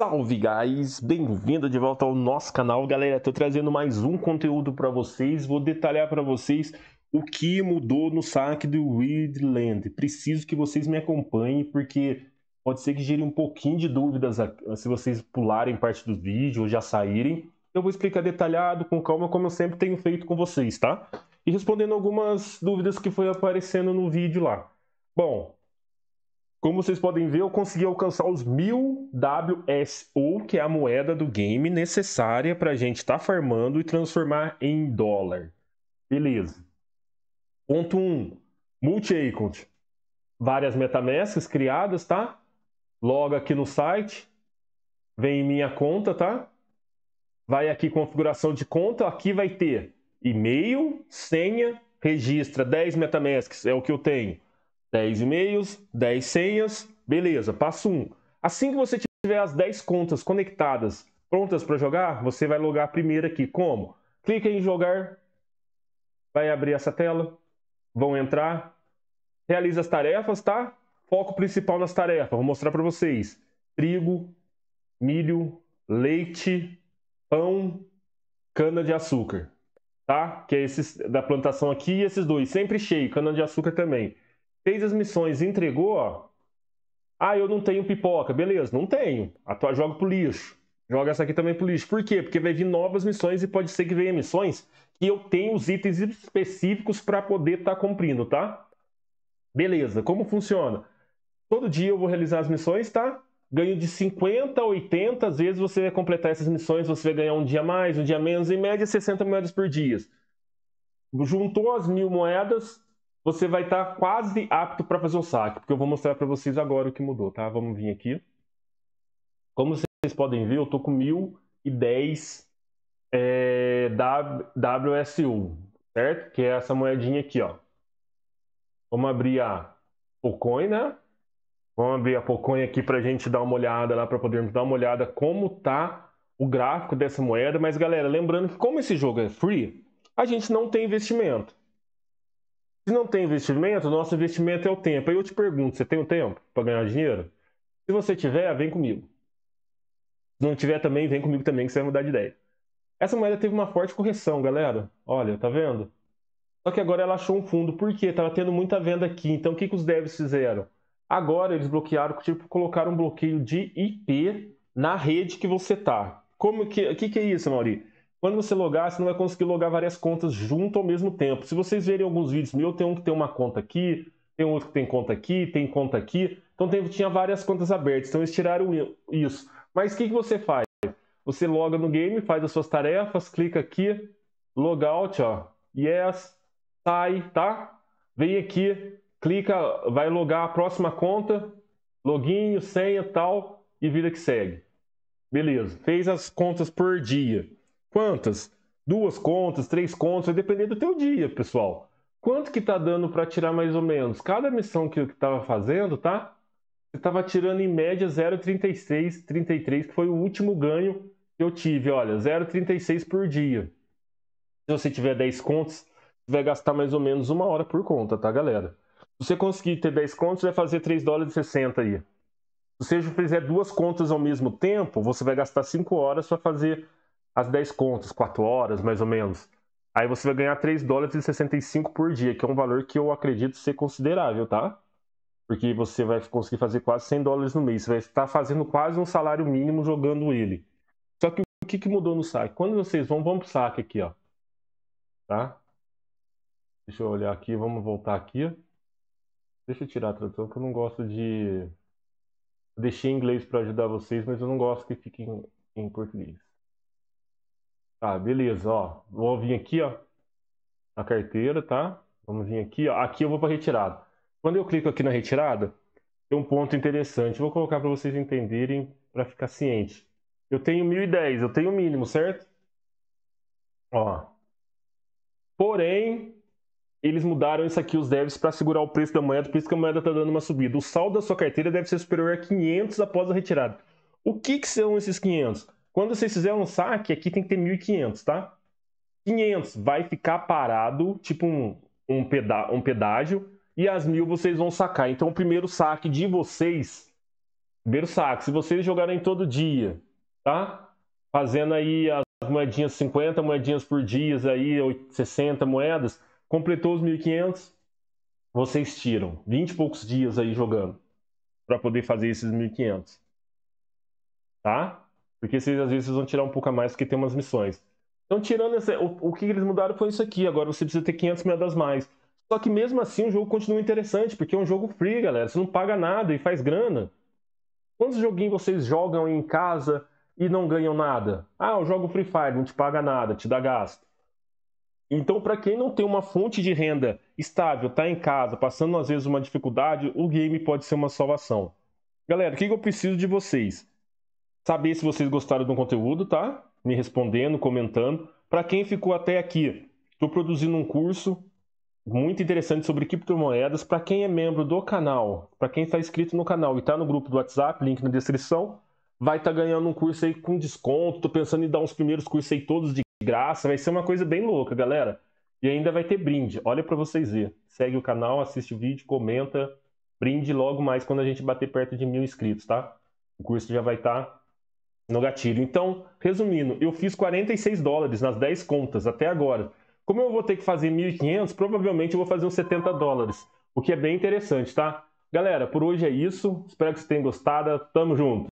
Salve, guys! Bem-vindo de volta ao nosso canal. Galera, estou trazendo mais um conteúdo para vocês. Vou detalhar para vocês o que mudou no saque do Weedland. Preciso que vocês me acompanhem, porque pode ser que gere um pouquinho de dúvidas se vocês pularem parte do vídeo ou já saírem. Eu vou explicar detalhado, com calma, como eu sempre tenho feito com vocês, tá? E respondendo algumas dúvidas que foi aparecendo no vídeo lá. Bom, como vocês podem ver, eu consegui alcançar os 1000 WSO, que é a moeda do game necessária para a gente estar tá farmando e transformar em dólar. Beleza. Ponto 1. Um, Multi-account. Várias metamasks criadas, tá? Logo aqui no site. Vem em minha conta, tá? Vai aqui configuração de conta. Aqui vai ter e-mail, senha, registra 10 metamasks, é o que eu tenho 10 e-mails, 10 senhas, beleza, passo 1. Assim que você tiver as 10 contas conectadas, prontas para jogar, você vai logar a primeira aqui. Como? Clica em jogar, vai abrir essa tela, vão entrar, realiza as tarefas, tá? Foco principal nas tarefas, vou mostrar para vocês. Trigo, milho, leite, pão, cana-de-açúcar, tá? Que é esses da plantação aqui e esses dois, sempre cheio, cana-de-açúcar também fez as missões, entregou, ó. Ah, eu não tenho pipoca. Beleza, não tenho. Atua, ah, tua tá, joga pro lixo. Joga essa aqui também pro lixo. Por quê? Porque vai vir novas missões e pode ser que venha missões que eu tenho os itens específicos para poder estar tá cumprindo, tá? Beleza, como funciona? Todo dia eu vou realizar as missões, tá? Ganho de 50 a 80, às vezes você vai completar essas missões, você vai ganhar um dia mais, um dia menos, em média 60 moedas por dia. Juntou as mil moedas, você vai estar tá quase apto para fazer o saque, porque eu vou mostrar para vocês agora o que mudou, tá? Vamos vir aqui. Como vocês podem ver, eu estou com 1010 é, WSU, certo? Que é essa moedinha aqui, ó. Vamos abrir a Pocoin, né? Vamos abrir a Pocoin aqui para a gente dar uma olhada lá, para podermos dar uma olhada como tá o gráfico dessa moeda. Mas, galera, lembrando que como esse jogo é free, a gente não tem investimento. Se não tem investimento, nosso investimento é o tempo. Aí eu te pergunto, você tem o um tempo para ganhar dinheiro? Se você tiver, vem comigo. Se não tiver também, vem comigo também que você vai mudar de ideia. Essa moeda teve uma forte correção, galera. Olha, tá vendo? Só que agora ela achou um fundo, porque estava tendo muita venda aqui. Então o que, que os devs fizeram? Agora eles bloquearam, tipo, colocaram um bloqueio de IP na rede que você tá. Como que, que, que é isso, Mauri? Quando você logar, você não vai conseguir logar várias contas junto ao mesmo tempo. Se vocês verem alguns vídeos meus, tem um que tem uma conta aqui, tem outro que tem conta aqui, tem conta aqui. Então tem, tinha várias contas abertas. Então eles tiraram isso. Mas o que, que você faz? Você loga no game, faz as suas tarefas, clica aqui, logout, ó. Yes, sai, tá? Vem aqui, clica, vai logar a próxima conta, login, senha, tal, e vida que segue. Beleza. Fez as contas por dia. Quantas? Duas contas, três contas, vai depender do teu dia, pessoal. Quanto que tá dando para tirar mais ou menos? Cada missão que eu estava fazendo, tá? Eu estava tirando em média 0,36, 33, que foi o último ganho que eu tive. Olha, 0,36 por dia. Se você tiver 10 contas, vai gastar mais ou menos uma hora por conta, tá, galera? Se você conseguir ter 10 contas, vai fazer 3 dólares e 60 aí. Se você fizer duas contas ao mesmo tempo, você vai gastar 5 horas para fazer às 10 contas, 4 horas mais ou menos. Aí você vai ganhar 3 dólares e 65 por dia, que é um valor que eu acredito ser considerável, tá? Porque você vai conseguir fazer quase 100 dólares no mês. Você vai estar fazendo quase um salário mínimo jogando ele. Só que o que, que mudou no saque? Quando vocês vão, vamos pro saque aqui, ó. Tá? Deixa eu olhar aqui, vamos voltar aqui. Deixa eu tirar a tradução, que eu não gosto de. Deixei em inglês para ajudar vocês, mas eu não gosto que fique em, em português. Tá, beleza, ó. Vou vir aqui, ó, na carteira, tá? Vamos vir aqui, ó. Aqui eu vou para retirada. Quando eu clico aqui na retirada, tem um ponto interessante. vou colocar para vocês entenderem, para ficar ciente. Eu tenho 1.010, eu tenho o mínimo, certo? Ó. Porém, eles mudaram isso aqui, os devs, para segurar o preço da moeda, por isso que a moeda está dando uma subida. O saldo da sua carteira deve ser superior a 500 após a retirada. O que, que são esses 500? Quando vocês fizerem um saque, aqui tem que ter 1.500, tá? 500 vai ficar parado, tipo um, um, peda um pedágio, e as mil vocês vão sacar. Então, o primeiro saque de vocês, primeiro saque, se vocês jogarem todo dia, tá? Fazendo aí as moedinhas, 50 moedinhas por dia, aí, 60 moedas, completou os 1.500, vocês tiram 20 e poucos dias aí jogando para poder fazer esses 1.500, tá? Porque vocês, às vezes vão tirar um pouco a mais porque tem umas missões. Então, tirando essa, o, o que eles mudaram foi isso aqui. Agora você precisa ter 500 moedas mais. Só que mesmo assim o jogo continua interessante, porque é um jogo free, galera. Você não paga nada e faz grana. Quantos joguinhos vocês jogam em casa e não ganham nada? Ah, eu jogo Free Fire, não te paga nada, te dá gasto. Então, para quem não tem uma fonte de renda estável, está em casa, passando às vezes uma dificuldade, o game pode ser uma salvação. Galera, o que eu preciso de vocês? saber se vocês gostaram do conteúdo, tá? Me respondendo, comentando. Para quem ficou até aqui, estou produzindo um curso muito interessante sobre criptomoedas. Para quem é membro do canal, para quem está inscrito no canal e está no grupo do WhatsApp, link na descrição, vai estar tá ganhando um curso aí com desconto. Estou pensando em dar uns primeiros cursos aí todos de graça. Vai ser uma coisa bem louca, galera. E ainda vai ter brinde. Olha para vocês ver. Segue o canal, assiste o vídeo, comenta. Brinde logo mais quando a gente bater perto de mil inscritos, tá? O curso já vai estar tá no gatilho. Então, resumindo, eu fiz 46 dólares nas 10 contas até agora. Como eu vou ter que fazer 1.500, provavelmente eu vou fazer uns 70 dólares, o que é bem interessante, tá? Galera, por hoje é isso. Espero que vocês tenham gostado. Tamo junto!